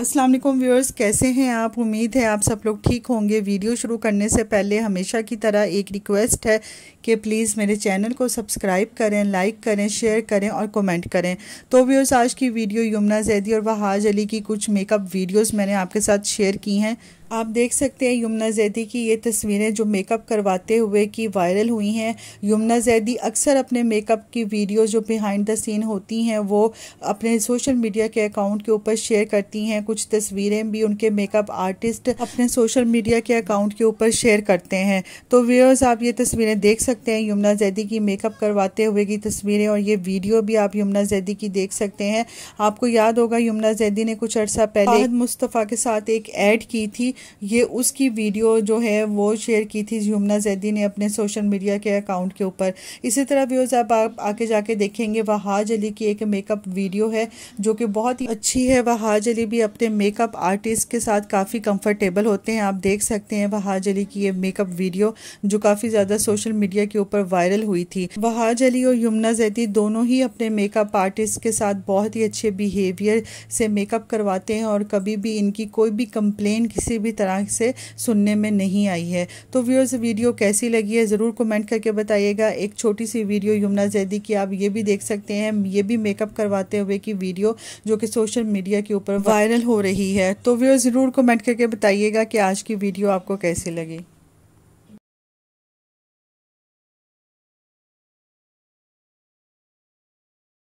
अस्सलाम वालेकुम व्यूअर्स कैसे हैं आप उम्मीद है आप सब लोग ठीक होंगे वीडियो शुरू करने से पहले हमेशा की तरह एक रिक्वेस्ट है कि प्लीज़ मेरे चैनल को सब्सक्राइब करें लाइक करें शेयर करें और कमेंट करें तो व्यूअर्स आज की वीडियो यमुना जैदी और वहाज अली की कुछ मेकअप वीडियोस मैंने आपके साथ शेयर की हैं आप देख सकते हैं यमुना जैदी की ये तस्वीरें जो मेकअप करवाते हुए की वायरल हुई हैं यमुना जैदी अक्सर अपने मेकअप की वीडियो जो बिहाइंड द सीन होती हैं वो अपने सोशल मीडिया के अकाउंट के ऊपर शेयर करती हैं कुछ तस्वीरें भी उनके मेकअप आर्टिस्ट अपने सोशल मीडिया के अकाउंट के ऊपर शेयर करते हैं तो व्यूअर्स आप ये तस्वीरें देख सकते हैं यमुना जैदी की मेकअप करवाते हुए की तस्वीरें और ये वीडियो भी आप यमुना जैदी की देख सकते हैं आपको याद होगा यमुना जैदी ने कुछ अर्सा पहले मुस्तफ़ा के साथ एक ऐड की थी ये उसकी वीडियो जो है वो शेयर की थी जुमना जैदी ने अपने सोशल मीडिया के अकाउंट के ऊपर इसी तरह व्यूज़ आप आके जाके देखेंगे वहाज अली की एक मेकअप वीडियो है जो कि बहुत ही अच्छी है वहाज अली भी अपने मेकअप आर्टिस्ट के साथ काफ़ी कंफर्टेबल होते हैं आप देख सकते हैं वहाज अली की ये मेकअप वीडियो जो काफ़ी ज़्यादा सोशल मीडिया के ऊपर वायरल हुई थी वहाज अली और यमुना जैदी दोनों ही अपने मेकअप आर्टिस्ट के साथ बहुत ही अच्छे बिहेवियर से मेकअप करवाते हैं और कभी भी इनकी कोई भी कंप्लेन किसी भी भी तरह से सुनने में नहीं आई है तो व्यूअर्स वीडियो कैसी लगी है ज़रूर कमेंट करके बताइएगा एक छोटी सी वीडियो यमुना जैदी की आप ये भी देख सकते हैं ये भी मेकअप करवाते हुए की वीडियो जो कि सोशल मीडिया के ऊपर वायरल हो रही है तो व्यूअर्स ज़रूर कमेंट करके बताइएगा कि आज की वीडियो आपको कैसी लगी